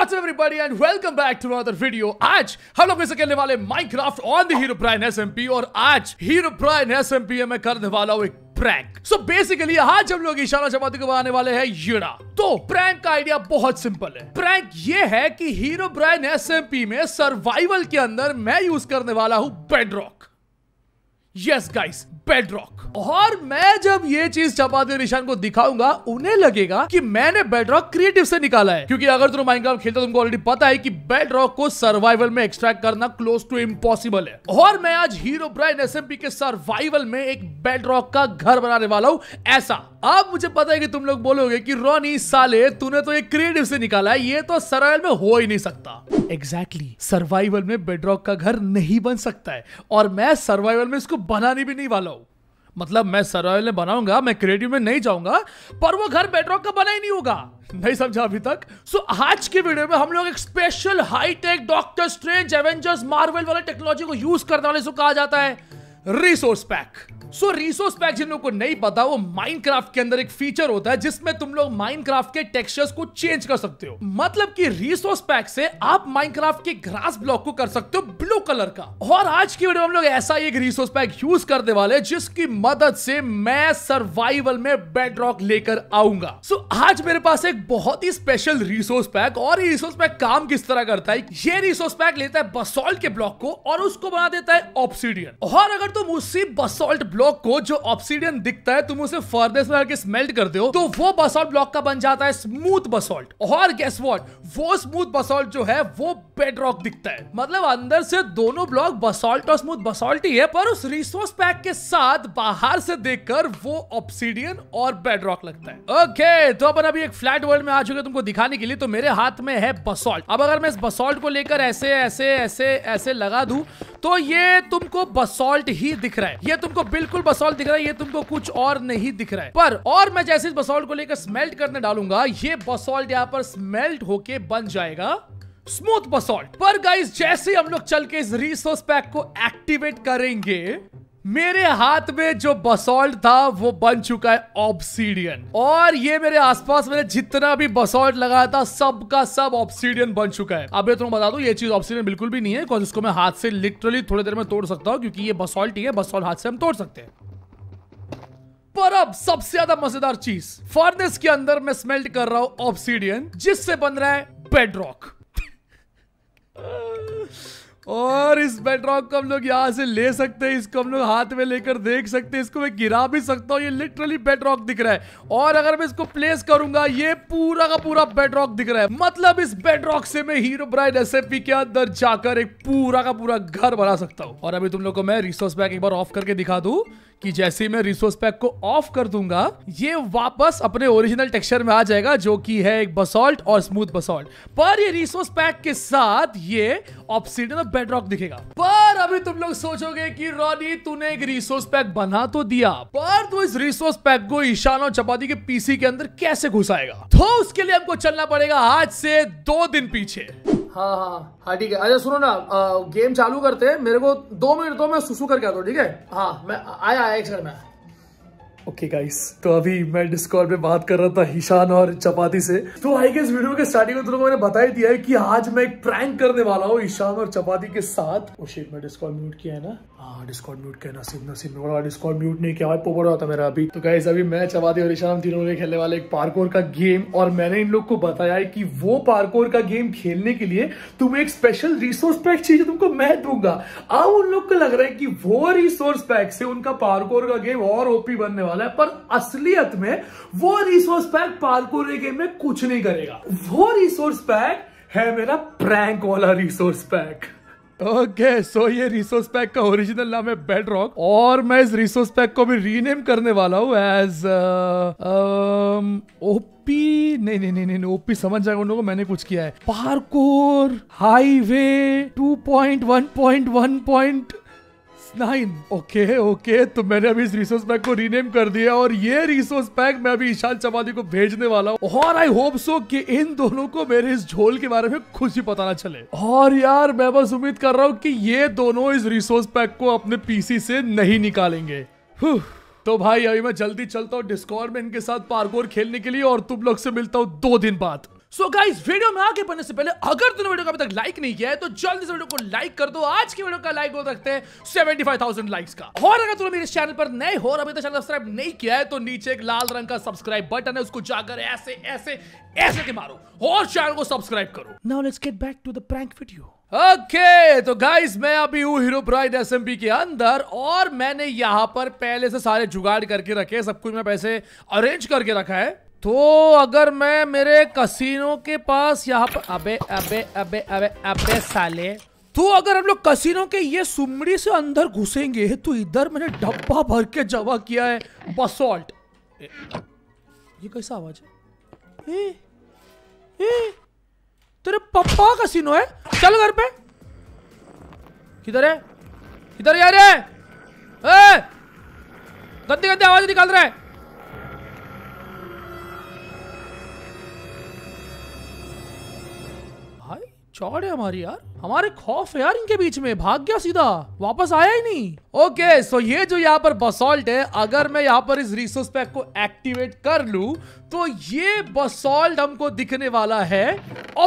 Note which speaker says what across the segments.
Speaker 1: What's up everybody and welcome back to another video. आज हम लोग इसे खेलने वाले Minecraft on the Hero Brian SMP और आज Hero Brian SMP में करने वाला हूँ एक प्रैंक सो बेसिकली आज हम लोग इशारा चपाती को बनाने वाले हैं यूरा तो प्रैंक का आइडिया बहुत सिंपल है प्रैंक ये है कि हीरो ब्रायन एसएमपी में सर्वाइवल के अंदर मैं यूज करने वाला हूं बेडरॉक यस गाइस बेडरॉक और मैं जब ये चीज चपाते निशान को दिखाऊंगा उन्हें लगेगा कि मैंने बेडरॉक क्रिएटिव से निकाला है क्योंकि अगर तुम माइनक्राफ्ट खेलते हो तुमको ऑलरेडी पता है कि बेडरॉक को सर्वाइवल में एक्सट्रैक्ट करना क्लोज टू इम्पॉसिबल है और मैं आज हीरो ब्राइन एसएमपी के सर्वाइवल में एक बेडरॉक का घर बनाने वाला हूँ ऐसा अब मुझे पता है कि तुम लोग बोलोगे कि रोनी साले तूने तो एक क्रिएटिव से निकाला है ये तो सरायल में हो ही नहीं सकता एग्जैक्टली exactly. सर्वाइवल में बेडरॉक का घर नहीं बन सकता है और मैं सर्वाइवल में इसको बनाने भी नहीं वाला हूँ मतलब मैं सरायल में बनाऊंगा मैं क्रिएटिव में नहीं जाऊंगा पर वो घर बेडरॉक का बना ही नहीं होगा नहीं समझा अभी तक सो so, आज की वीडियो में हम लोग एक special high tech Doctor Strange Avengers Marvel वाले टेक्नोलॉजी को यूज करने वाले कहा जाता है resource pack so resource pack जिन लोगों को नहीं पता वो माइनक्राफ्ट के अंदर एक फीचर होता है जिसमें तुम लोग माइनक्राफ्ट के टेक्सचर्स को चेंज कर सकते हो मतलब कि रिसोर्स पैक से आप माइनक्राफ्ट के ग्रास ब्लॉक को कर सकते हो ब्लू कलर का और आज की वीडियो हम लोग ऐसा एक रिसोर्स पैक यूज करने वाले जिसकी मदद से मैं सर्वाइवल में बेड लेकर आऊंगा सो so, आज मेरे पास एक बहुत ही स्पेशल रिसोर्स पैक और रिसोर्स पैक काम किस तरह करता है ये रिसोर्स पैक लेता है बसोल्ट के ब्लॉक को और उसको बना देता है ऑप्सीडियन और अगर तुम उससे बसोल्ट ब्लॉक ब्लॉक को जो ऑप्सीडियन दिखता है तुम उसे फर्देस्ट में करके स्मेल्ट करते हो तो वो बसॉल्ट ब्लॉक का बन जाता है स्मूथ बसॉल्ट और गेस वॉट वो स्मूथ बसॉल्ट जो है वो बेड रॉक दिखता है मतलब अंदर से दोनों ब्लॉक बसॉल्ट और स्मूथ बसॉल्ट ही है पर उस रिसोर्स पैक के साथ बाहर से देखकर वो ऑप्सीडियन और बेड रॉक लगता है ओके okay, तो अपन अभी एक फ्लैट वर्ल्ड में आ चुके तुमको दिखाने के लिए तो मेरे हाथ में है बसॉल्ट अब अगर मैं इस बसॉल्ट को लेकर ऐसे ऐसे ऐसे ऐसे लगा दू तो ये तुमको बसॉल्ट ही दिख रहा है ये तुमको बिल्कुल बसॉल्ट दिख रहा है ये तुमको कुछ और नहीं दिख रहा है पर और मैं जैसे इस बसॉल्ट को लेकर स्मेल्ट करने डालूंगा ये बसॉल्ट यहाँ पर स्मेल्ट होके बन जाएगा स्मूथ बसॉल्ट पर गाइस जैसे हम लोग चल के इस रिसोर्स पैक को एक्टिवेट करेंगे मेरे हाथ में जो बसॉल्ट था वो बन चुका है ऑब्सीडियन और ये मेरे आसपास मैंने जितना भी बसॉल्ट लगाया था सब का सब ऑब्सीडियन बन चुका है अब ये तुम्हें बता दो ये चीज ऑब्सीडियन बिल्कुल भी नहीं है बिकॉज इसको मैं हाथ से लिटरली थोड़ी देर में तोड़ सकता हूँ क्योंकि ये बसॉल्ट ही है बसॉल्ट हाथ से हम तोड़ सकते हैं पर अब सबसे ज्यादा मजेदार चीज फर्नेस के अंदर मैं स्मेल्ट कर रहा हूं ऑब्सीडियन जिससे बन रहा है बेडरॉक और इस बेडरॉक को हम लोग यहाँ से ले सकते हैं इसको हम लोग हाथ में लेकर देख सकते हैं इसको मैं गिरा भी सकता हूँ ये लिटरली बेडरॉक दिख रहा है और अगर मैं इसको प्लेस करूंगा ये पूरा का पूरा बेडरॉक दिख रहा है मतलब इस बेडरॉक से मैं हीरो ब्राइड एस के अंदर जाकर एक पूरा का पूरा घर बना सकता हूँ और अभी तुम लोग को मैं रिसोर्स बैग एक बार ऑफ करके दिखा दू कि जैसे ही मैं रिसोर्स पैक को ऑफ कर दूंगा ये वापस अपने ओरिजिनल टेक्सचर में आ जाएगा जो कि है एक बसोल्ट और स्मूथ बसोल्ट पर ये रिसोर्स पैक के साथ ये ऑप्सीडन बेड रॉक दिखेगा पर अभी तुम लोग सोचोगे कि रॉनी तूने एक रिसोर्स पैक बना तो दिया पर तू इस रिसोर्स पैक को ईशान और चपाती के पीसी के अंदर कैसे घुसाएगा तो उसके लिए हमको चलना पड़ेगा आज से दो दिन पीछे हाँ, हाँ हाँ हाँ ठीक है अच्छा सुनो ना आ, गेम चालू करते हैं मेरे को दो मिनट दो मैं सुसु करके आता हूँ ठीक है हाँ मैं आया आया एक में ओके okay गाइस तो अभी मैं डिस्कॉर्ड पे बात कर रहा था हिशान और चपाती से तो आई गेस वीडियो के स्टार्टिंग में तुम लोगों ने बता ही दिया है कि आज मैं एक प्रैंक करने वाला हूँ हिशान और चपाती के साथ ओ oh शिट मैं डिस्कॉर्ड म्यूट किया है ना डिस्कॉर्ड हाँ, म्यूट करना सिग्नल सिग्नल बड़ा डिस्कॉर्ड म्यूट नहीं किया भाई पोपड़ हुआ था मेरा अभी तो गाइज अभी मैं चवादी और ईशान तीनों ने खेलने वाले एक पार्कोर का गेम और मैंने इन लोग को बताया कि वो पार्कोर का गेम खेलने के लिए तुम एक स्पेशल रिसोर्स पैक चाहिए तुमको मैं दूंगा अब उन लोग को लग रहा है कि वो रिसोर्स पैक से उनका पार्कोर का गेम और ओपी बनने वाला है पर असलियत में वो रिसोर्स पैक पार्कोर गेम में कुछ नहीं करेगा वो रिसोर्स पैक है मेरा प्रैंक वाला रिसोर्स पैक ओके सो ये रिसोर्स पैक का ओरिजिनल नाम है बेड रॉक और मैं इस रिसोर्स पैक को भी रीनेम करने वाला हूँ एज ओपी uh, um, नहीं नहीं नहीं नहीं ओपी समझ जाएगा उन लोगों को मैंने कुछ किया है parkour highway two point point one one point nine okay okay तो मैंने अभी इस रिसोर्स पैक को रीनेम कर दिया और ये रिसोर्स पैक मैं अभी ईशान चमादी को भेजने वाला हूँ और आई होप सो कि इन दोनों को मेरे इस झोल के बारे में खुद ही पता ना चले और यार मैं बस उम्मीद कर रहा हूँ कि ये दोनों इस रिसोर्स पैक को अपने पीसी से नहीं निकालेंगे तो भाई अभी मैं जल्दी चलता हूँ डिस्कॉर्ड में इनके साथ पार्कोर खेलने के लिए और तुम लोग से मिलता हूँ दो दिन बाद सो so गाइस वीडियो में आगे बढ़ने से पहले अगर तुमने वीडियो को अभी तक लाइक नहीं किया है तो जल्दी से वीडियो को लाइक कर दो आज की वीडियो का लाइक हो रखते हैं 75,000 लाइक्स का और अगर तुमने मेरे चैनल पर नए हो और अभी तक चैनल सब्सक्राइब नहीं किया है तो नीचे एक लाल रंग का सब्सक्राइब बटन है उसको जाकर ऐसे ऐसे ऐसे के मारो और चैनल को सब्सक्राइब करो now let's get back to the prank video okay okay, तो गाइस मैं अभी हूँ हीरो प्राइड एस के अंदर और मैंने यहाँ पर पहले से सारे जुगाड़ करके रखे सब कुछ मैं पैसे अरेंज करके रखा है तो अगर मैं मेरे कसिनो के पास यहाँ पर अबे अबे अबे अबे अबे साले तो अगर हम लोग कसिनो के ये सुमड़ी से अंदर घुसेंगे तो इधर मैंने डब्बा भर के जमा किया है बसोल्ट ये कैसा आवाज है ए, ए, तेरे पप्पा कसिनो है चल घर पे किधर है किधर यार है गंदी गंदी आवाज निकाल रहा है चौड़ है हमारी यार हमारे खौफ यार इनके बीच में भाग गया सीधा वापस आया ही नहीं ओके okay, सो so ये जो यहाँ पर बसोल्ट है अगर मैं यहाँ पर इस रिसोर्स पैक को एक्टिवेट कर लू तो ये बसोल्ट हमको दिखने वाला है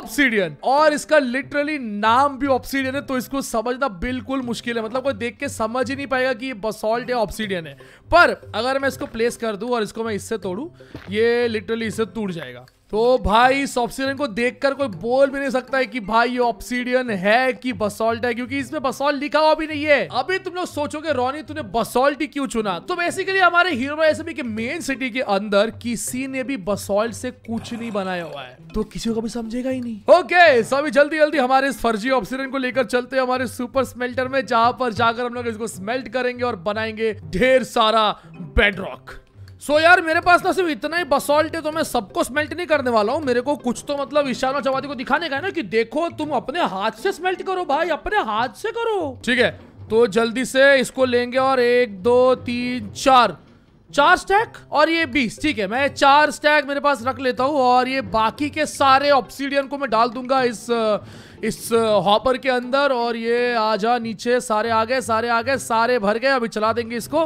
Speaker 1: ऑप्सीडियन और इसका लिटरली नाम भी ऑप्सीडियन है तो इसको समझना बिल्कुल मुश्किल है मतलब कोई देख के समझ ही नहीं पाएगा कि ये बसोल्ट या ऑप्सीडियन है पर अगर मैं इसको प्लेस कर दू और इसको मैं इससे तोड़ू ये लिटरली इससे टूट जाएगा तो भाई इस ऑप्सीडियन को देखकर कोई बोल भी नहीं सकता है कि भाई ये ऑप्सीडियन है कि बसॉल्ट है क्योंकि इसमें बसोल्ट लिखा हुआ भी नहीं है अभी तुम लोग सोचोगे रोनी तूने बसॉल्ट ही क्यों चुना तो बेसिकली हमारे हीरो के मेन सिटी के अंदर किसी ने भी बसॉल्ट से कुछ नहीं बनाया हुआ है तो किसी को भी समझेगा ही नहीं ओके सभी जल्दी जल्दी हमारे इस फर्जी ऑप्सीडन को लेकर चलते हैं हमारे सुपर स्मेल्टर में जहां पर जाकर हम लोग इसको स्मेल्ट करेंगे और बनाएंगे ढेर सारा बेडरॉक सो यार मेरे पास ना सिर्फ इतना ही बसॉल्ट है तो मैं सबको स्मेल्ट नहीं करने वाला हूँ मेरे को कुछ तो मतलब ईशाना चवादी को दिखाने का है ना कि देखो तुम अपने हाथ से स्मेल्ट करो भाई अपने हाथ से करो ठीक है तो जल्दी से इसको लेंगे और एक दो तीन चार चार स्टैक और ये बीस ठीक है मैं चार स्टैक मेरे पास रख लेता हूँ और ये बाकी के सारे ऑप्सीडियन को मैं डाल दूंगा इस इस हॉपर के अंदर और ये आ जा नीचे सारे आ गए सारे आ गए सारे भर गए अभी चला देंगे इसको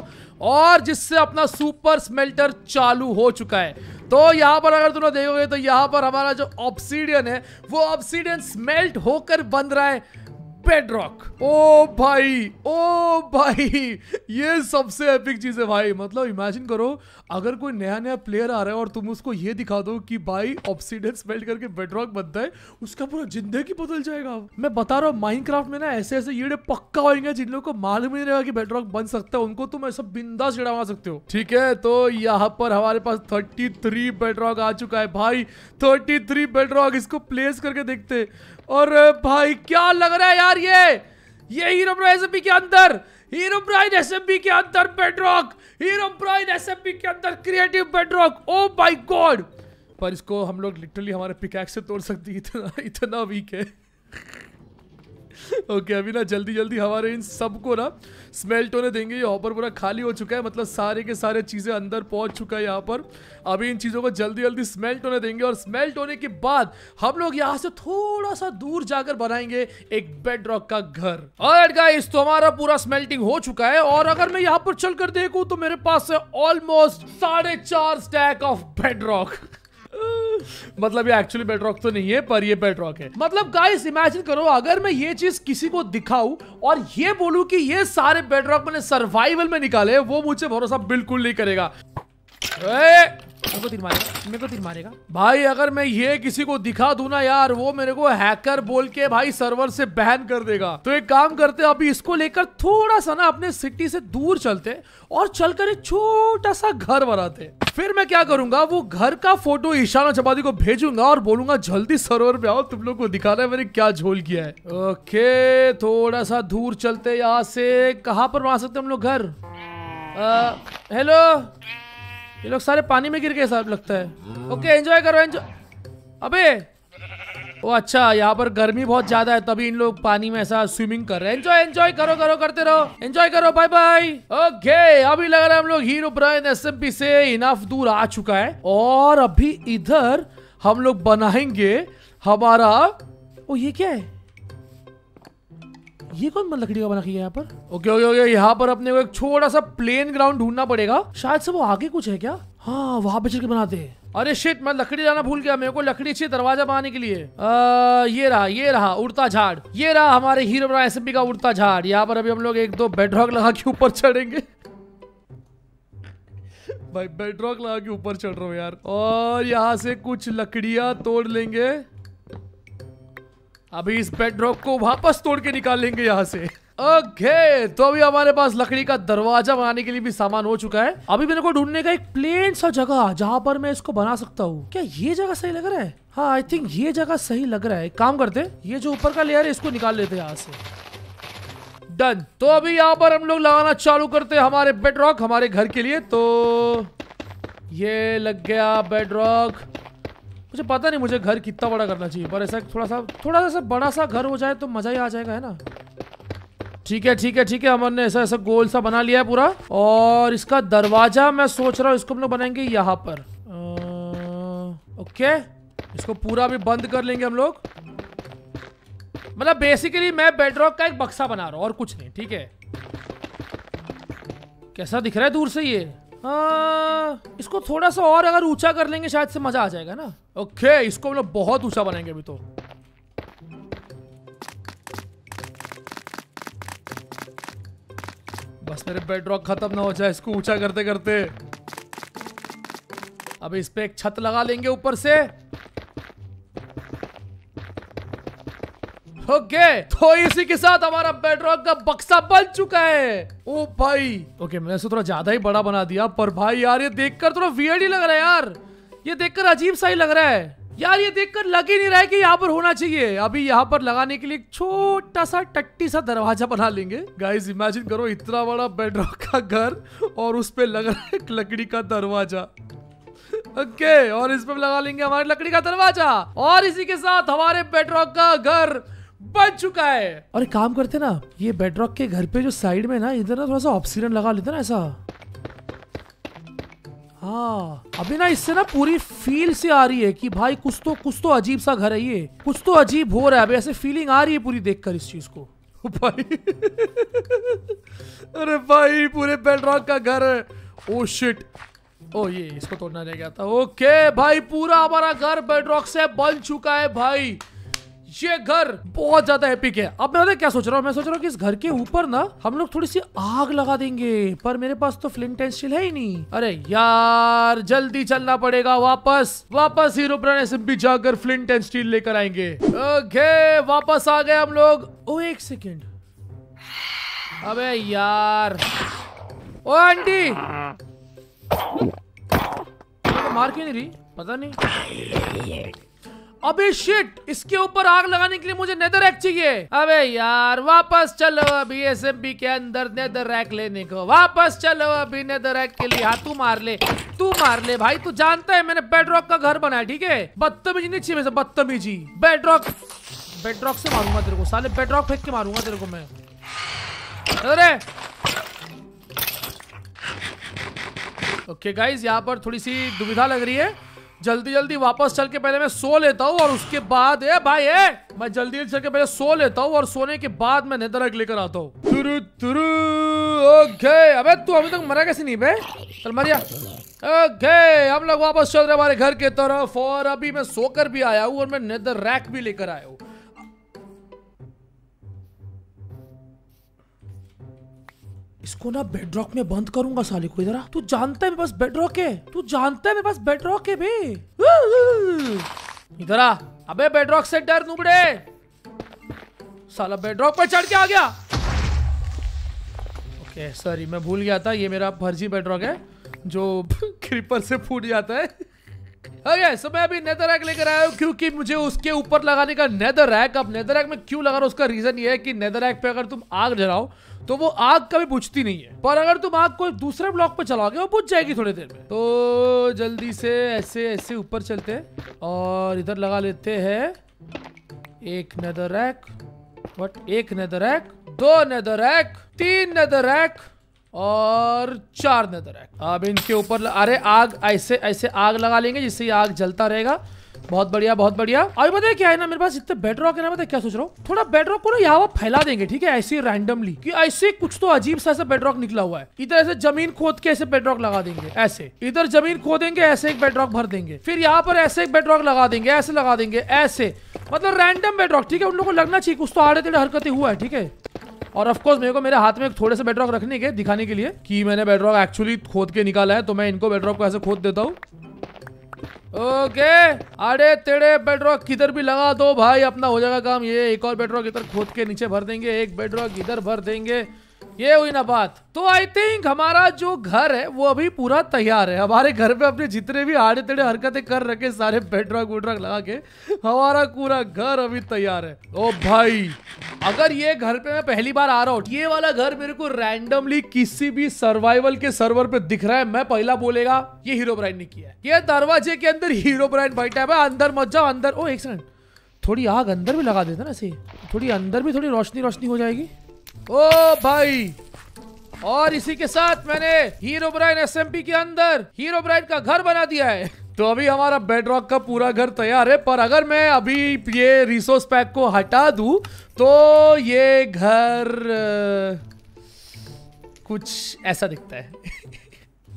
Speaker 1: और जिससे अपना सुपर स्मेल्टर चालू हो चुका है तो यहाँ पर अगर तुम देखोगे तो यहाँ पर हमारा जो ऑप्सीडियन है वो ऑप्सीडियन स्मेल्ट होकर बन रहा है बेड रॉक ओ भाई ओ भाई ये सबसे एपिक चीज है भाई मतलब इमेजिन करो अगर कोई नया नया प्लेयर आ रहा है और तुम उसको ये दिखा दो कि भाई ऑप्सीडेंस मेल्ट करके बेड रॉक बनता है उसका पूरा जिंदगी बदल जाएगा मैं बता रहा हूँ माइनक्राफ्ट में ना ऐसे ऐसे कीड़े पक्का होंगे जिन लोगों को मालूम ही नहीं रहेगा कि बेड रॉक बन सकता है उनको तुम ऐसा बिंदा चिड़ा सकते हो ठीक है तो यहाँ पर हमारे पास थर्टी थ्री आ चुका है भाई थर्टी थ्री इसको प्लेस करके देखते और भाई क्या लग रहा है यार ये ये हीरो एसएमपी के अंदर हीरो ब्राइन एसएमपी के अंदर बेडरॉक हीरो ब्राइन एसएमपी के अंदर creative bedrock oh my god पर इसको हम लोग लिटरली हमारे पिकैक्स से तोड़ सकती इतना इतना वीक है ओके अभी ना जल्दी जल्दी हमारे इन सबको ना स्मेल्ट होने देंगे ये हॉपर पूरा खाली हो चुका है मतलब सारे के सारे चीज़ें अंदर पहुंच चुका है यहाँ पर अभी इन चीज़ों को जल्दी जल्दी स्मेल्ट होने देंगे और स्मेल्ट होने के बाद हम लोग यहाँ से थोड़ा सा दूर जाकर बनाएंगे एक बेड रॉक का घर और गाइस तो हमारा पूरा स्मेल्टिंग हो चुका है और अगर मैं यहाँ पर चल कर देखूँ तो मेरे पास है ऑलमोस्ट साढ़े चार स्टैक ऑफ बेड रॉक मतलब ये एक्चुअली बेडरॉक तो नहीं है पर ये बेडरॉक है मतलब गाइस इमेजिन करो अगर मैं ये चीज किसी को दिखाऊं और ये बोलूं कि ये सारे बेडरॉक मैंने सर्वाइवल में निकाले वो मुझे भरोसा बिल्कुल नहीं करेगा मेरे को तीर मारेगा मेरे को तीर मारेगा भाई अगर मैं ये किसी को दिखा दू ना यार वो मेरे को हैकर बोल के भाई सर्वर से बैन कर देगा तो एक काम करते हैं अभी इसको लेकर थोड़ा सा ना अपने सिटी से दूर चलते और चलकर एक छोटा सा घर बनाते फिर मैं क्या करूंगा वो घर का फोटो ईशाना चपाती को भेजूंगा और बोलूंगा जल्दी सर्वर पे आओ तुम लोग को दिखाना है मैंने क्या झोल किया है ओके थोड़ा सा दूर चलते यहाँ से कहा पर मार सकते हम लोग घर हेलो ये लोग सारे पानी में गिर गए साहब लगता है ओके एंजॉय करो एंजॉय अबे ओ अच्छा यहाँ पर गर्मी बहुत ज्यादा है तभी इन लोग पानी में ऐसा स्विमिंग कर रहे हैं एंजॉय एंजॉय करो करो करते रहो एंजॉय करो बाय बाय ओके अभी लग रहा है हम लोग हीरो ब्रायन एसएमपी से इनाफ दूर आ चुका है और अभी इधर हम लोग बनाएंगे हमारा ओ ये क्या है ये कौन मतलब लकड़ी का बना किया यहाँ पर ओके ओके ओके यहाँ पर अपने को एक छोटा सा प्लेन ग्राउंड ढूंढना पड़ेगा शायद से वो आगे कुछ है क्या हाँ वहाँ पे चल के बनाते हैं अरे शिट मैं लकड़ी जाना भूल गया मेरे को लकड़ी चाहिए दरवाजा बनाने के लिए आ, ये रहा ये रहा उड़ता झाड़ ये रहा हमारे हीरो बना एस का उड़ता झाड़ यहाँ पर अभी हम लोग एक दो बेडरॉक लगा के ऊपर चढ़ेंगे भाई बेडरॉक लगा के ऊपर चढ़ रहा हूँ यार और यहाँ से कुछ लकड़िया तोड़ लेंगे अभी इस बेडरॉक को वापस तोड़ के निकाल लेंगे यहाँ से ओके okay, तो अभी हमारे पास लकड़ी का दरवाजा बनाने के लिए भी सामान हो चुका है अभी मेरे को ढूंढने का एक प्लेन सा जगह जहाँ पर मैं इसको बना सकता हूँ क्या ये जगह सही लग रहा है हाँ आई थिंक ये जगह सही लग रहा है काम करते ये जो ऊपर का लेयर है इसको निकाल लेते हैं यहाँ से डन तो अभी यहाँ पर हम लोग लगाना चालू करते हमारे बेड हमारे घर के लिए तो ये लग गया बेड मुझे पता नहीं मुझे घर कितना बड़ा करना चाहिए पर ऐसा थोड़ा सा थोड़ा सा बड़ा सा घर हो जाए तो मज़ा ही आ जाएगा है ना ठीक है ठीक है ठीक है अमन ने ऐसा ऐसा गोल सा बना लिया है पूरा और इसका दरवाजा मैं सोच रहा हूँ इसको हम लोग बनाएंगे यहाँ पर आ, ओके इसको पूरा भी बंद कर लेंगे हम लोग मतलब बेसिकली मैं बेडरॉक का एक बक्सा बना रहा हूँ और कुछ नहीं ठीक है कैसा दिख रहा है दूर से ये आ, इसको थोड़ा सा और अगर ऊंचा कर लेंगे शायद से मजा आ जाएगा ना ओके इसको हम लोग बहुत ऊंचा बनाएंगे अभी तो बस मेरे बेड रॉक खत्म ना हो जाए इसको ऊंचा करते करते अब इस पे एक छत लगा लेंगे ऊपर से ओके तो इसी के साथ हमारा बेडरॉक का बक्सा बन चुका है ओ भाई ओके मैंने थोड़ा ज्यादा ही बड़ा बना दिया पर भाई यार ये देखकर थोड़ा वियर्ड ही लग रहा है यार ये देखकर अजीब सा ही लग रहा है यार ये देखकर लग ही नहीं रहा है कि यहाँ पर होना चाहिए अभी यहाँ पर लगाने के लिए छोटा सा टट्टी सा दरवाजा बना लेंगे गाइस इमेजिन करो इतना बड़ा बेडरॉक का घर और उस पर लग रहा है लकड़ी का दरवाजा ओके okay, और इस पर लगा लेंगे हमारे लकड़ी का दरवाजा और इसी के साथ हमारे बेडरॉक का घर बन चुका है और एक काम करते ना ये बेडरॉक के घर पे जो साइड में ना इधर ना थोड़ा सा ऑक्सीजन लगा लेते ना ऐसा हाँ अभी ना इससे ना पूरी फील से आ रही है कि भाई कुछ तो कुछ तो अजीब सा घर है ये कुछ तो अजीब हो रहा है अभी ऐसे फीलिंग आ रही है पूरी देखकर इस चीज को भाई अरे भाई पूरे बेडरॉक का घर है ओ शिट ओ ये इसको तोड़ना रह गया था ओके भाई पूरा हमारा घर बेडरॉक से बन चुका है भाई ये घर बहुत ज्यादा एपिक है अब मैं क्या सोच रहा हूँ मैं सोच रहा हूँ कि इस घर के ऊपर ना हम लोग थोड़ी सी आग लगा देंगे पर मेरे पास तो फ्लिंट एंड स्टील है ही नहीं अरे यार जल्दी चलना पड़ेगा वापस वापस हीरो जाकर फ्लिंट एंड स्टील लेकर आएंगे ओके वापस आ गए हम लोग ओ एक सेकेंड अबे यार ओ आंटी तो मार क्यों नहीं रही पता नहीं अबे शिट इसके ऊपर आग लगाने के लिए मुझे नेदर रैक चाहिए अबे यार वापस चलो अभी एस के अंदर नेदर रैक लेने को वापस चलो अभी नेदर रैक के लिए हाथ तू मार ले तू मार ले भाई तू जानता है मैंने बेडरॉक का घर बनाया ठीक है बदतमीजी नहीं चाहिए बदतमीजी बेडरॉक बेडरॉक से मारूंगा तेरे को साले बेडरॉक फेंक के मारूंगा तेरे को मैं अरे ओके गाइज यहाँ पर थोड़ी सी दुविधा लग रही है जल्दी जल्दी वापस चल के पहले मैं सो लेता हूँ और उसके बाद ए भाई ए मैं जल्दी जल्दी चल के पहले सो लेता हूँ और सोने के बाद मैं नेदर अग लेकर आता हूँ तुरु तुरु ओके अबे तू अभी तक मरा कैसे नहीं बे चल मरिया ओके हम लोग वापस चल रहे हमारे घर के तरफ और अभी मैं सोकर भी आया हूँ और मैं नेदर रैक भी लेकर आया हूँ इसको ना बेडरॉक में बंद करूंगा साले को इधर तू जानता है मेरे पास बेडरॉक है तू जानता है मेरे पास बेडरॉक है भाई इधर आ अबे बेडरॉक से डर नुबड़े साला बेडरॉक पर चढ़ के आ गया ओके सॉरी मैं भूल गया था ये मेरा फर्जी बेडरॉक है जो क्रीपर से फूट जाता है ओके सो मैं अभी नेदर रैक लेकर आया हूँ क्योंकि मुझे उसके ऊपर लगाने का नेदर रैक अब नेदर रैक में क्यों लगा रहा हूँ उसका रीजन ये है कि नेदर रैक पे अगर तुम आग जलाओ तो वो आग कभी बुझती नहीं है पर अगर तुम आग को दूसरे ब्लॉक पे चलाओगे वो बुझ जाएगी थोड़ी देर में तो जल्दी से ऐसे ऐसे ऊपर चलते और इधर लगा लेते हैं एक नदर रैक वट एक नदर रैक दो नदर रैक तीन नदर रैक और चार नदर रैक अब इनके ऊपर अरे आग ऐसे ऐसे आग लगा लेंगे जिससे आग जलता रहेगा बहुत बढ़िया बहुत बढ़िया और बताए क्या है ना मेरे पास इतने बेड रॉक है ना बताया क्या सोच रहा हूँ थोड़ा बेड रॉक को ना यहाँ फैला देंगे ठीक है ऐसे रैंडमली कि ऐसे कुछ तो अजीब सा ऐसा बेड रॉक निकला हुआ है इधर ऐसे जमीन खोद के ऐसे बेड रॉक लगा देंगे ऐसे इधर जमीन खोदेंगे ऐसे एक बेड रॉक भर देंगे फिर यहाँ पर ऐसे एक बेड रॉक लगा देंगे ऐसे लगा देंगे ऐसे मतलब रैंडम बेड रॉक ठीक है उन लोगों को लगना चाहिए कुछ तो आड़े तेड़े हरकते हुआ है ठीक है और ऑफकोर्स मेरे को मेरे हाथ में थोड़े से रॉक रखने के दिखाने के लिए कि मैंने बेडरॉक एक्चुअली खोद के निकाला है तो मैं इनको रॉक को ऐसे खोद देता हूँ ओके अरे तेरे बेडरॉक किधर भी लगा दो भाई अपना हो जाएगा काम ये एक और बेडरॉक इधर खोद के नीचे भर देंगे एक बेडरॉक इधर भर देंगे ये हुई ना बात तो आई थिंक हमारा जो घर है वो अभी पूरा तैयार है हमारे घर पे अपने जितने भी आड़े तेड़े हरकतें कर रखे सारे बेडरॉक वेडरॉक लगा के हमारा पूरा घर अभी तैयार है ओ भाई अगर ये घर पे मैं पहली बार आ रहा हूँ ये वाला घर मेरे को रैंडमली किसी भी सर्वाइवल के सर्वर पे दिख रहा है मैं पहला बोलेगा ये हीरो ब्राइन ने किया है ये दरवाजे के अंदर हीरो ब्राइन बैठा है अंदर मत जाओ अंदर ओ एक सेकंड थोड़ी आग अंदर भी लगा देता ना सही थोड़ी अंदर भी थोड़ी रोशनी रोशनी हो जाएगी ओ भाई और इसी के साथ मैंने हीरो ब्राइन एसएमपी के अंदर हीरो ब्राइन का घर बना दिया है तो अभी हमारा बेडरॉक का पूरा घर तैयार है पर अगर मैं अभी ये रिसोर्स पैक को हटा दू तो ये घर कुछ ऐसा दिखता है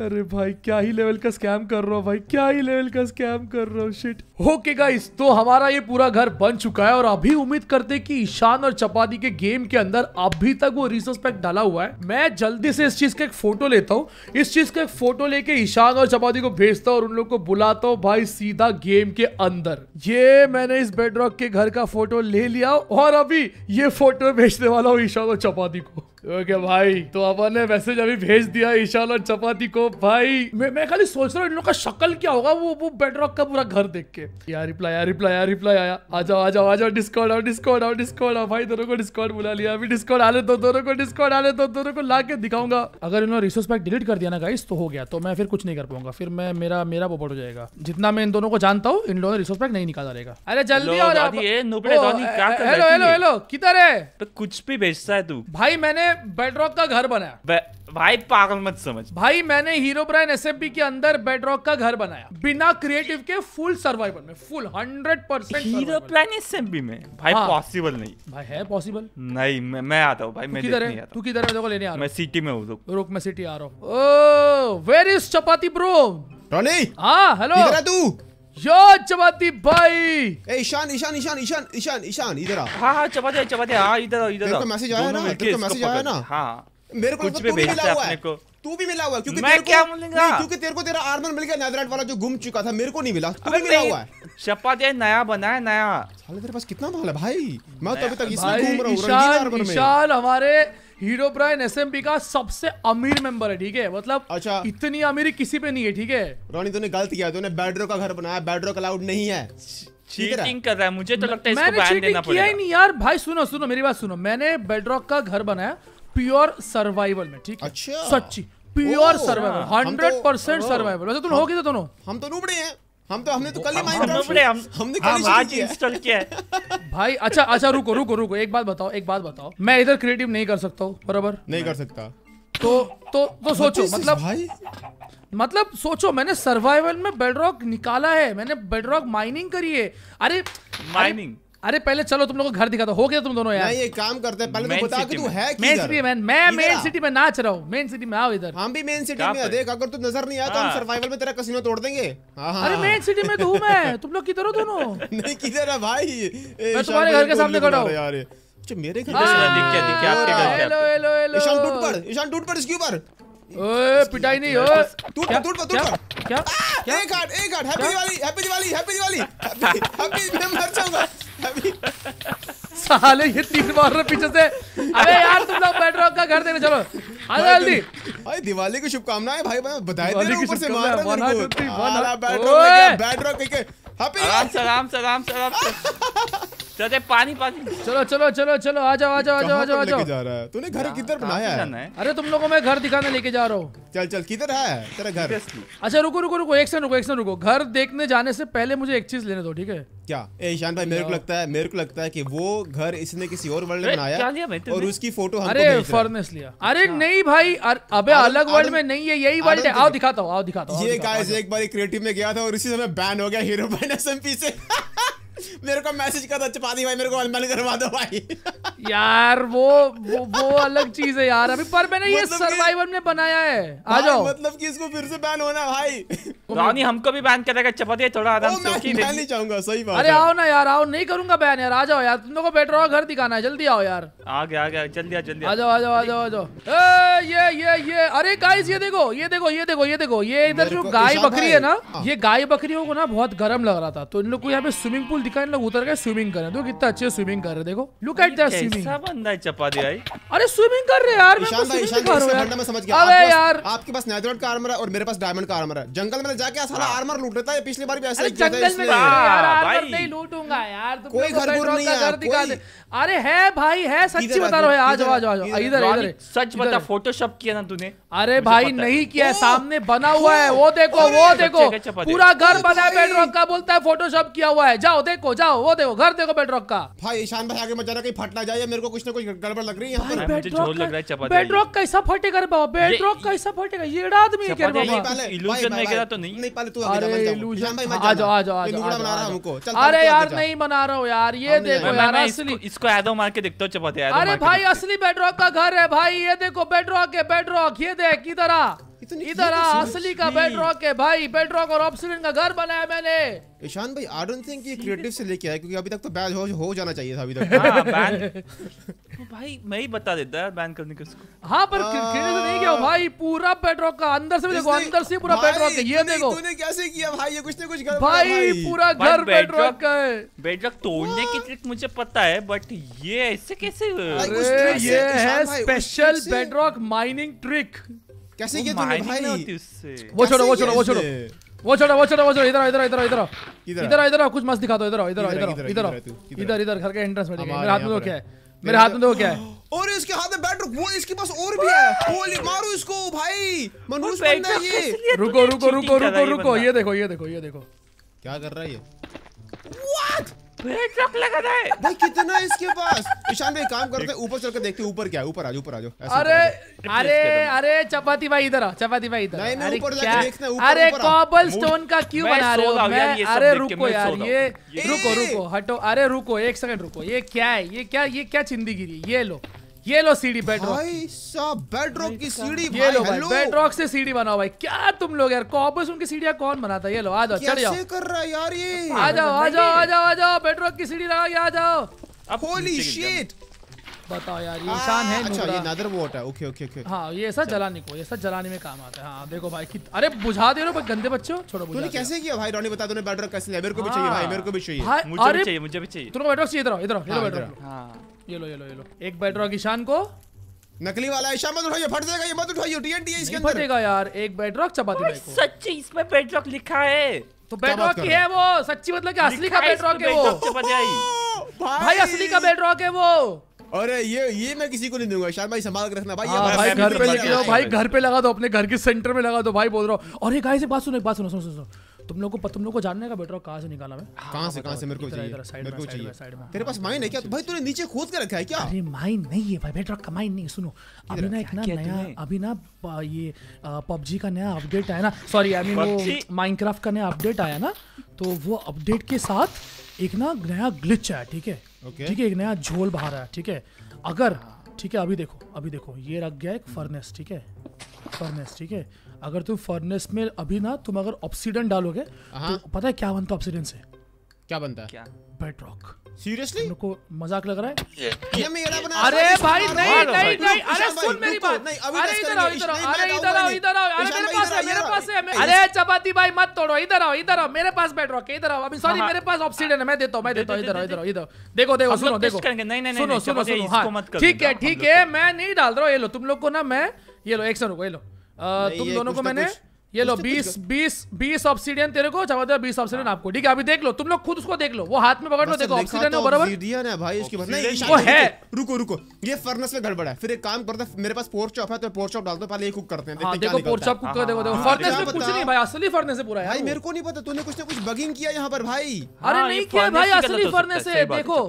Speaker 1: अरे भाई क्या ही लेवल का स्कैम कर रहा हूँ भाई क्या ही लेवल का स्कैम कर रहा हूँ शिट ओके गाइस तो हमारा ये पूरा घर बन चुका है और अभी उम्मीद करते हैं कि ईशान और चपाती के गेम के अंदर अभी तक वो रिसोस्पेक्ट डाला हुआ है मैं जल्दी से इस चीज का एक फोटो लेता हूँ इस चीज का एक फोटो लेके ईशान और चपाती को भेजता हूँ और उन लोग को बुलाता हूँ भाई सीधा गेम के अंदर ये मैंने इस बेडरॉक के घर का फोटो ले लिया और अभी ये फोटो भेजने वाला हूँ ईशान और चपाती को ओके भाई तो अपन ने मैसेज अभी भेज दिया ईशान और चपाती को भाई मैं मैं खाली सोच रहा हूँ इन लोग का शक्ल क्या होगा वो वो बेडरॉक का पूरा घर देख के यार रिप्लाई यार रिप्लाई यार रिप्लाई आया आ जाओ आ जाओ आ जाओ डिस्कॉर्ड आओ डिस्कॉर्ड आओ डिस्कॉर्ड आओ भाई दोनों को डिस्कॉर्ड बुला लिया अभी डिस्कॉर्ड ले तो दोनों को डिस्कॉर्ड ले तो दोनों को ला के दिखाऊंगा अगर इन्होंने रिसोर्स पैक डिलीट कर दिया ना गाइस तो हो गया तो मैं फिर कुछ नहीं कर पाऊंगा फिर मैं मेरा मेरा बोबट हो जाएगा जितना मैं इन दोनों को जानता हूँ इन लोगों ने रिसोर्स पैक नहीं निकाला रहेगा अरे जल्दी हेलो हेलो हेलो किधर है तो कुछ भी भेजता है तू भाई मैंने बेडरॉक का घर बनाया भाई पागल मत समझ भाई मैंने हीरो ब्राइन एस के अंदर बेडरॉक का घर बनाया बिना क्रिएटिव के फुल सर्वाइवल में full hundred percent Herobrine एस में भाई हाँ।
Speaker 2: पॉसिबल नहीं
Speaker 1: भाई है पॉसिबल
Speaker 2: नहीं मैं, मैं आता हूँ भाई मैं किधर है
Speaker 1: तू किधर है देखो लेने आ रहा मैं सिटी में हूँ रुक मैं सिटी आ रहा हूँ where is chapati bro Roni हाँ
Speaker 3: हेलो तू यो चपाती भाई ए ईशान ईशान ईशान ईशान ईशान ईशान इधर आ हां हां चपाती चपाती हां इधर आओ इधर आओ मेरे को मैसेज आया ना मेरे को मैसेज आया ना
Speaker 2: हां मेरे को कुछ भी भेजा आपने को
Speaker 3: तू भी मिला हुआ है क्योंकि मैं क्या बोलूंगा क्योंकि तेरे को तेरा आर्मर मिल गया नेदरलैंड वाला जो घूम
Speaker 1: चुका था मेरे को नहीं मिला तू भी मिला हुआ है चपाती नया बना है नया साले तेरे पास कितना माल है भाई मैं तो अभी तक इसमें घूम रहा हूं रंगीन आर्मर में ईशान हमारे हीरो ब्रायन एसएमपी का सबसे अमीर मेंबर है ठीक है मतलब अच्छा इतनी अमीरी किसी पे नहीं है ठीक है रोनी तूने गलत किया तूने बैडरो का घर बनाया बैडरो अलाउड नहीं है चीटिंग
Speaker 2: कर रहा है मुझे तो लगता है इसको बैन देना पड़ेगा ही
Speaker 1: नहीं यार भाई सुनो सुनो मेरी बात सुनो मैंने बेडरॉक का घर बनाया प्योर सर्वाइवल में ठीक है अच्छा सच्ची pure survival hundred percent survival वैसे तुम हो गए तो दोनों हम तो नूबड़े हैं हम तो हमने तो कल ही माइनक्राफ्ट हम, हमने कल ही आज इंस्टॉल किया है भाई अच्छा अच्छा रुको रुको रुको एक बात बताओ एक बात बताओ मैं इधर क्रिएटिव नहीं कर सकता हूँ बराबर नहीं कर सकता तो तो तो सोचो मतलब भाई मतलब सोचो मैंने सर्वाइवल में बेडरॉक निकाला है मैंने बेडरॉक माइनिंग करी है अरे माइनिंग अरे पहले चलो तुम लोग घर दिखा दो हो गया तुम दोनों यार ये
Speaker 3: काम करते हैं पहले तो बता कि तू है मेन सिटी में मैं मेन सिटी
Speaker 1: में नाच रहा हूँ मेन सिटी में आओ इधर हम भी मेन सिटी में देख
Speaker 3: अगर तू नजर नहीं आया तो हम सर्वाइवल हाँ। में तेरा कसिनो तोड़ देंगे हाँ, हाँ, अरे मेन सिटी में तू तो मैं तुम लोग किधर हो दोनों नहीं किधर है भाई मैं तुम्हारे घर के सामने खड़ा हूँ यार अच्छा, मेरे घर दिख गया दिख गया आपके हेलो हेलो हेलो ईशान टूट पड़ ईशान टूट पड़ इसके ऊपर ओए पिटाई नहीं हो टूट पर टूट पर टूट पर क्या क्या एक आठ एक आठ happy Diwali happy Diwali happy Diwali happy happy मैं मर जाऊंगा
Speaker 1: साले ये तीन बार रहे पीछे से अरे यार तुम लोग बैठ का घर देने चलो आ जाओ जल्दी
Speaker 3: भाई दिवाली की शुभकामनाएं भाई भाई बधाई दे ऊपर से मार रहा मेरे को बैठ
Speaker 2: रहो बैठ रहो के हैप्पी राम सलाम सलाम सलाम चलते पानी
Speaker 1: पानी चलो चलो चलो चलो आ जाओ आ जाओ आ जाओ आ जाओ आ जाओ जा रहा है तूने घर किधर बनाया है अरे तुम लोगों मैं घर दिखाने लेके जा रहा हूँ चल चल किधर है तेरा घर अच्छा रुको रुको रुको एक सेकंड रुको एक सेकंड रुको घर देखने जाने से पहले मुझे एक चीज लेने दो ठीक है क्या ए ईशान भाई मेरे को
Speaker 3: लगता है मेरे को लगता है कि वो घर इसने किसी और वर्ल्ड में बनाया और उसकी फोटो हमको अरे फर्नेस लिया
Speaker 1: अरे अच्छा। नहीं भाई अबे अलग वर्ल्ड में नहीं है यही वर्ल्ड है आओ दिखाता हूँ आओ दिखाता हूँ ये गाइस
Speaker 3: एक बार क्रिएटिव में गया था और इसी समय बैन हो गया हीरो एसएमपी से मेरे को मैसेज कर दो चपाती भाई मेरे को अलमल
Speaker 1: करवा दो भाई यार वो वो वो अलग चीज है यार अभी पर मैंने मतलब ये सर्वाइवल में बनाया है आ जाओ मतलब कि इसको फिर से बैन होना भाई
Speaker 2: रानी हमको भी बैन करेगा चपाती है थोड़ा आराम से मैं नहीं
Speaker 3: चाहूंगा सही बात
Speaker 1: अरे आओ ना यार आओ नहीं करूंगा बैन यार आ जाओ यार तुम लोग को बेटर घर दिखाना है जल्दी आओ यार
Speaker 2: आ गया आ गया जल्दी आ जल्दी आ जाओ आ जाओ आ जाओ
Speaker 1: आ जाओ ये ये ये अरे गाइस ये देखो ये देखो ये देखो ये देखो ये इधर जो हाँ। गाय बकरी है ना ये गाय बकरियों को ना बहुत गर्म लग रहा था तो इन लोग को यहाँ पे स्विमिंग पूल दिखा इन लोग उतर गए स्विमिंग कर रहे हैं तो कितना अच्छे स्विमिंग कर रहे देखो लुक एट दैट स्विमिंग
Speaker 2: बंदा चपा दिया भाई
Speaker 1: अरे स्विमिंग कर रहे यार तो ईशान भाई
Speaker 3: ईशान मैं समझ गया यार आपके पास नेदरलैंड का आर्मर है और मेरे पास डायमंड का आर्मर है जंगल में जाके साला आर्मर हाँ। लूट
Speaker 1: लेता है पिछली बार भी ऐसा ही किया था इसने यार आर्मर नहीं लूटूंगा यार तुम कोई तो नहीं अरे है भाई है सच्ची बता रहा हूं आ जाओ आ इधर इधर
Speaker 2: सच बता फोटोशॉप किया ना तूने अरे भाई नहीं किया है सामने बना हुआ है वो देखो वो देखो पूरा घर बना है बेडरॉक
Speaker 1: का बोलता है फोटोशॉप किया हुआ है जाओ देखो जाओ वो देखो घर देखो बेडरॉक का भाई ईशान भाई आगे मत जाना कहीं फट ना जाए या मेरे को कुछ ना कुछ गड़बड़ लग रही है बेडरॉक कैसा फटेगा बाबा बेडरॉक कैसा फटेगा ये आदमी है क्या बाबा इल्यूजन में गिरा तो नहीं नहीं पहले तू अरे इल्यूजन आ जाओ आ जाओ आ जाओ बना रहा हमको चल अरे तो यार नहीं बना रहा हूं यार ये देखो यार असली
Speaker 2: इसको एडो मार के देखता हूं चपाती एडो अरे भाई
Speaker 1: असली बेडरॉक का घर है भाई ये देखो बेडरॉक है बेडरॉक ये देख किधर आ कितनी इधर तो आ असली का बेड रॉक है भाई बेड रॉक और ऑब्सीडियन का घर बनाया मैंने
Speaker 3: ईशान भाई आई डोंट थिंक ये क्रिएटिव से लेके आया क्योंकि अभी तक तो बैन हो, हो जाना चाहिए था अभी तक हां बैन
Speaker 2: हाँ, भाई मैं ही बता देता यार बैन करने के उसको
Speaker 1: हां पर क्रिएटिव से नहीं गया भाई पूरा बेडरॉक का अंदर से भी देखो अंदर से पूरा बेडरॉक है ये देखो तूने
Speaker 3: कैसे किया भाई ये
Speaker 1: कुछ ना कुछ गड़बड़ भाई पूरा घर बेडरॉक
Speaker 2: का है बेडरॉक तोड़ने की ट्रिक मुझे पता है बट ये ऐसे कैसे ये है स्पेशल
Speaker 1: बेडरॉक माइनिंग ट्रिक कैसे किया तूने
Speaker 3: भाई वो छोड़ो वो छोड़ो वो छोड़ो
Speaker 1: वो छोड़ो वो छोड़ो वो छोड़ो इधर इधर इधर इधर इधर इधर कुछ मस्त दिखा दो इधर इधर इधर इधर इधर इधर घर के एंट्रेंस हाँ, में तो मेरे हाथ में तो क्या है मेरे हाथ में तो क्या है
Speaker 3: और इसके हाथ में बैट वो इसके पास और भी है ओले मारो इसको भाई मनुष्य बंदा ये रुको रुको रुको रुको रुको
Speaker 1: ये देखो ये देखो ये देखो क्या कर रहा है ये
Speaker 3: व्हाट लगा है भाई कितना इसके पास ईशान भाई काम करते ऊपर चल देखते ऊपर क्या ऊपर ऊपर अरे अरे
Speaker 1: अरे चपाती भाई इधर चपाती भाई इधर अरे कॉबल स्टोन का क्यों बना रहे हो मैं अरे रुको यार ये रुको रुको हटो अरे रुको एक सेकंड रुको ये क्या है ये क्या ये क्या चिंदी गिरी ये लो ये लो सीढ़ी बेडरॉक भाई साहब बेडरॉक की सीढ़ी ये लो भाई बेडरॉक से सीढ़ी बनाओ भाई क्या तुम लोग यार कॉपर उनकी सीढ़ियां कौन बनाता है ये लो आ जाओ चढ़ जाओ कैसे कर रहा है यार ये आ जाओ आ जाओ आ जाओ आ जाओ बेडरॉक की सीढ़ी लगा के आ जाओ अब होली शिट बताओ यार ये इंसान है अच्छा ये
Speaker 3: नदर वोट है ओके ओके ओके
Speaker 1: हां ये सब जलाने को ये सब जलाने में काम आता है हां देखो भाई कि अरे बुझा दे रहे हो गंदे बच्चों छोड़ो बुझा तूने कैसे किया
Speaker 3: भाई रॉनी बता तूने बेडरॉक कैसे लिया मेरे को भी हाँ। चाहिए भाई मेरे को भी चाहिए मुझे भी चाहिए मुझे भी चाहिए तूने
Speaker 1: बेडरॉक चाहिए इधर आओ इधर आओ हाँ, इधर बेडरॉक हां ये लो ये लो ये लो एक बैट रॉक ईशान को नकली वाला ईशान मत उठाइए फट जाएगा ये मत उठाइए टीएनटी है इसके अंदर फटेगा यार एक बैट रॉक चबा दे भाई को सच्ची इसमें बैट रॉक लिखा है तो बैट रॉक की है वो सच्ची मतलब कि असली का बैट रॉक है वो चबा दे भाई असली का बैट रॉक है
Speaker 3: वो अरे ये ये मैं किसी को नहीं दूंगा शायद भाई संभाल कर रखना भाई आ, हाँ, भाई घर पे लेके जाओ भाई घर
Speaker 1: पे लगा दो अपने घर के सेंटर में लगा दो भाई बोल रहा हूँ अरे गाय से बात सुनो एक बात सुनो सुनो सुनो तुम लोग को तुम लोग को जानने का बेटर कहाँ से निकाला मैं कहाँ से कहाँ से मेरे को चाहिए मेरे को चाहिए तेरे पास माइन हाँ, है क्या भाई तूने नीचे खोद के रखा है क्या अरे माइन नहीं है भाई बेटर का माइन नहीं सुनो अभी ना एक ना नया अभी ना ये पबजी का नया अपडेट आया ना सॉरी आई मीन वो माइनक्राफ्ट का नया अपडेट आया ना तो वो अपडेट के साथ एक ना नया ग्लिच आया ठीक है ठीक है एक नया झोल बाहर आया ठीक है अगर ठीक है अभी देखो अभी देखो ये रख गया एक फर्नेस ठीक है फर्नेस ठीक है अगर तुम फर्नेस में अभी ना तुम अगर ऑक्सीडेंट डालोगे हाँ। तो पता है क्या बनता है ऑक्सीडन से क्या बनता है बेड रॉक सीरियसली को मजाक लग रहा है ये, ये मेरा बना अरे भाई नहीं नहीं नहीं अरे सुन मेरी बात नहीं अरे इधर आओ इधर आओ अरे इधर आओ इधर आओ अरे मेरे पास है मेरे पास है अरे चपाती भाई मत तोड़ो इधर आओ इधर आओ मेरे पास बेड रॉक है इधर आओ अभी सॉरी हाँ, हाँ। मेरे पास ऑक्सीजन है मैं देता हूं मैं देता हूं इधर आओ इधर आओ इधर देखो देखो सुनो देखो नहीं नहीं सुनो सुनो इसको मत सुनो ठीक है ठीक है मैं नहीं डाल रहा हूं ये लो तुम लोग को ना मैं ये लो एक सौ रुपये लो तुम दोनों को मैंने ये लो तो बीस बीस बीस ऑप्सीडियन तेरे को जवाब बीस ऑप्सीडियन हाँ। आपको ठीक है अभी देख लो तुम लोग खुद उसको देख लो वो हाथ में पकड़ लो देखो ऑप्सीडियन है तो बराबर
Speaker 3: भाई इसकी नहीं वो है रुको रुको ये फर्नेस में गड़बड़ है फिर एक काम करते मेरे पास पोर्क चॉप है तो पोर्क चॉप डाल दो पहले ये कुक करते हैं हाँ, देखो पोर्क चॉप कुक कर हाँ, देखो देखो फर्नेस में कुछ नहीं
Speaker 1: भाई असली फर्नेस से पूरा भाई मेरे को नहीं पता तूने कुछ ना तो कुछ बगिंग किया यहाँ पर भाई अरे नहीं किया भाई असली फर्नेस से देखो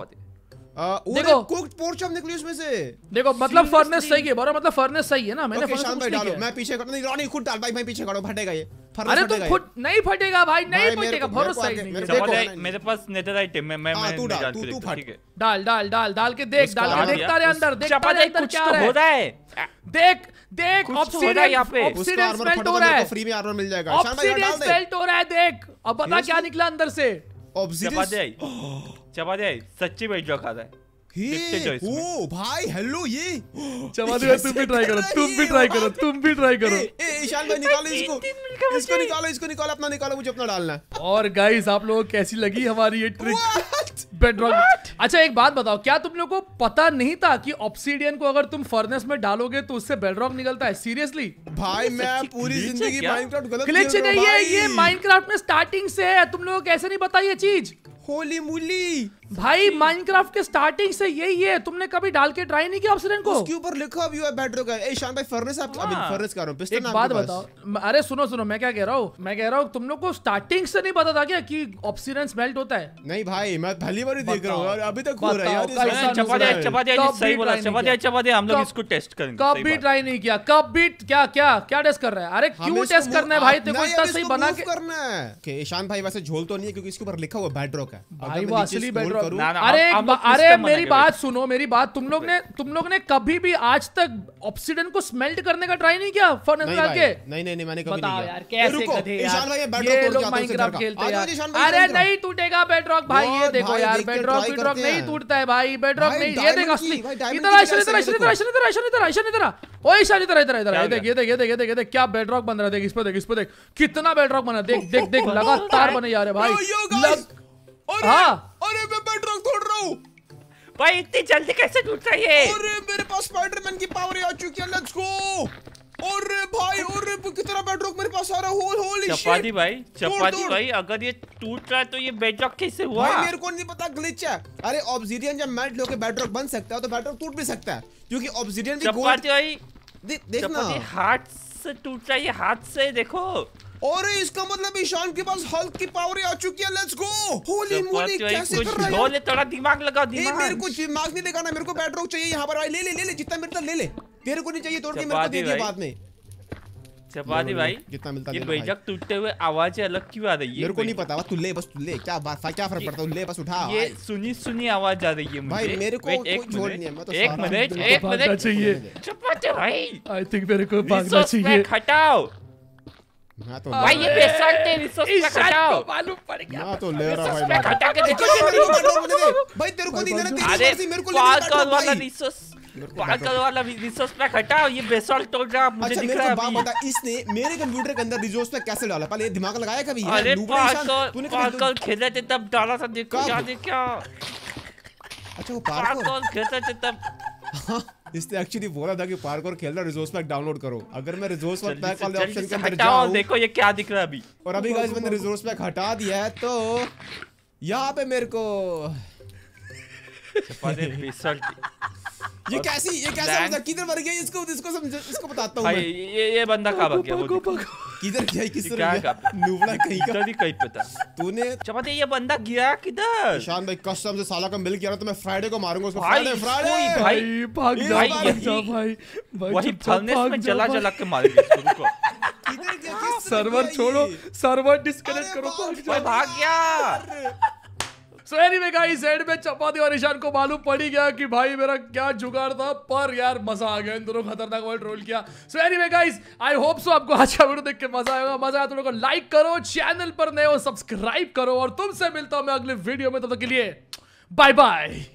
Speaker 1: देखो कुक्ड पोर्क चॉप निकली उसमें से देखो मतलब फर्नेस सही है बोरा मतलब फर्नेस सही है ना मैंने फर्नेस कुछ नहीं मैं
Speaker 3: पीछे करो नहीं रॉनी खुद डाल भाई मैं पीछे करो फटेगा ये अरे तुम खुद
Speaker 1: नहीं फटेगा भाई नहीं फटेगा भरोसा नहीं
Speaker 2: मेरे पास नेदरराइट है मैं मैं हाँ, डाल तू तू फट
Speaker 1: डाल डाल डाल डाल के देख डाल के देखता रे अंदर देखता रे अंदर क्या हो रहा
Speaker 3: है
Speaker 1: देख देख ऑब्सीडियन स्पेल्ट हो रहा तो है फ्री
Speaker 3: में आर्मर मिल जाएगा ऑब्सीडियन स्पेल्ट
Speaker 1: हो रहा है देख अब पता क्या निकला अंदर से ऑब्सीडियन
Speaker 2: चबा दे सच्ची में जो खाता है
Speaker 3: ओ
Speaker 1: भाई हेलो ये चबा दे तुम भी ट्राई करो तुम भी ट्राई करो तुम भी ट्राई करो
Speaker 3: ईशान भाई निकालो
Speaker 1: इसको इसको निकालो इसको निकालो अपना निकालो मुझे अपना डालना और गाइस आप लोगों कैसी लगी हमारी ये ट्रिक अच्छा एक बात बताओ क्या तुम लोगों को पता नहीं था कि ऑप्सीडियन को अगर तुम फर्नेस में डालोगे तो उससे बेडरॉक निकलता है सीरियसली भाई मैं पूरी जिंदगी माइनक्राफ्ट गलत नहीं है ये माइनक्राफ्ट में स्टार्टिंग से है तुम लोगों को कैसे नहीं पता ये चीज Holy moly! भाई माइनक्राफ्ट के स्टार्टिंग से यही है तुमने कभी डाल के ट्राई नहीं किया ऑप्शन को उसके ऊपर लिखा व्यू है बैटरी का ए शान भाई फर्नेस आप अभी फर्नेस कर रहे हो पिस्टन एक बात बताओ अरे सुनो सुनो मैं क्या कह रहा हूं मैं कह रहा हूं तुम लोग को स्टार्टिंग से नहीं पता था क्या कि ऑप्सीडेंस मेल्ट होता है नहीं भाई मैं पहली बार ही देख रहा हूं और अभी तक हो रहा है यार चपा दे चपा दे सही बोला चपा दे चपा दे हम लोग इसको टेस्ट करेंगे कब भी ट्राई नहीं किया कब भी क्या क्या क्या टेस्ट कर रहा है अरे क्यों टेस्ट करना है भाई देखो इतना सही बना के करना
Speaker 3: है ईशान भाई वैसे झोल तो नहीं है क्योंकि इसके ऊपर लिखा हुआ बैटरॉक है भाई वो असली बैटरॉक करूं अरे अरे मेरी बात
Speaker 1: सुनो मेरी बात तुम लोग ने तुम लोग ने कभी भी आज तक ऑक्सीजन को स्मेल्ट करने का ट्राई नहीं किया फन निकाल के
Speaker 3: नहीं नहीं नहीं मैंने कभी नहीं ईशान भाई माइनक्राफ्ट खेलते हैं अरे
Speaker 1: नहीं टूटेगा बेडरॉक भाई ये देखो यार बेडरॉक बेडरॉक नहीं टूटता है भाई बेडरॉक नहीं ये देख असली इधर इधर इधर इधर इधर ईशान इधर इधर इधर देख ये देख ये देख ये देख क्या बेडरॉक बन रहा है देख इस पे देख इस पे देख कितना बेडरॉक बना देख देख देख लगातार बने जा रहे भाई हाँ
Speaker 3: अरे मैं बेडरॉक तोड़ रहा हूँ भाई इतनी जल्दी कैसे टूट रही है अरे मेरे पास स्पाइडरमैन की पावर आ चुकी है लेट्स गो अरे भाई अरे कितना बेडरॉक मेरे पास आ रहा होल होल चपाती
Speaker 2: भाई चपाती भाई अगर ये टूट रहा है तो ये बेडरॉक कैसे हुआ भाई मेरे
Speaker 3: को नहीं पता ग्लिच है अरे ऑब्जीडियन जब मेल्ट होकर बेडरॉक बन सकता है तो बेडरॉक टूट भी सकता है क्योंकि ऑब्जीडियन भी गोल्ड चपाती भाई दे, देखना हार्ट से टूट रहा है ये हाथ से देखो और इसका मतलब ईशान के पास हल्क की पावर आ चुकी है लेट्स गो होली मोली कैसे कर रहा है होले थोड़ा दिमाग लगा दिमाग मेरे को दिमाग नहीं लगाना मेरे को बैटरॉक चाहिए यहाँ पर ले ले ले ले जितना मिलता ले ले तेरे को नहीं चाहिए तोड़ के मेरे को दे दिया बाद
Speaker 2: में चपाती भाई कितना मिलता है भाई जब टूटते हुए आवाज अलग क्यों आ रही है मेरे को नहीं
Speaker 3: पता तू ले बस तू ले क्या बात क्या फर्क पड़ता है ले बस उठा ये
Speaker 2: सुनी सुनी आवाज आ रही है मुझे भाई मेरे
Speaker 1: को एक मिनट तो एक मिनट एक मिनट चाहिए चपाती भाई
Speaker 3: आई थिंक मेरे को
Speaker 1: भागना चाहिए
Speaker 2: हटाओ
Speaker 3: ना
Speaker 1: तो भाई ये बेसर तेरी सस पे खटाओ
Speaker 3: मालूम पड़ तेरे को नहीं देना तेरी मेरे को पागल का वाला रिसोर्स
Speaker 2: वाला रिसोर्स पे खटाओ ये बेसर तोड़ रहा मुझे दिख रहा है बाप बता
Speaker 3: इसने मेरे कंप्यूटर के अंदर रिसोर्स पे कैसे डाला पहले दिमाग लगाया कभी अरे पागल पागल खेल
Speaker 2: रहे थे तब डाला था देखो याद है क्या अच्छा
Speaker 3: वो पागल
Speaker 2: खेलते थे तब
Speaker 3: इसने एक्चुअली बोला था कि पार्क पार्कोर खेलना रिसोर्स पैक डाउनलोड करो अगर मैं रिसोर्स पैक वाले ऑप्शन के अंदर जाऊं देखो
Speaker 2: ये क्या दिख रहा है अभी और अभी गाइस मैंने रिसोर्स पैक हटा
Speaker 3: दिया है तो यहां पे मेरे को ये कैसी ये कैसे बता किधर मर गया इसको इसको समझ इसको बताता हूं मैं ये
Speaker 2: ये बंदा कहां भाग गया वो
Speaker 3: किधर गया किस तरह गया नुबला कहीं का इधर कहीं पता तूने चपाते ये बंदा गया किधर ईशान भाई कसम से साला का मिल गया ना तो मैं फ्राइडे को मारूंगा उसको फ्राइडे फ्राइडे भाई भाग जा भाई भाई वही फलने में जला जला के मार दिया उसको
Speaker 1: किधर गया सर्वर छोड़ो सर्वर डिस्कनेक्ट करो भाग गया सो एनीवे गाइस एंड में चपाती और ईशान को मालूम पड़ ही गया कि भाई मेरा क्या जुगाड़ था पर यार मजा आ गया इन दोनों खतरनाक वर्ल्ड रोल किया so anyway guys I hope so आपको आज का वीडियो देख के मजा आएगा मजा आया तो लोगों को लाइक करो चैनल पर नए हो सब्सक्राइब करो और तुमसे मिलता हूं मैं अगले वीडियो में तब तक के लिए बाय बाय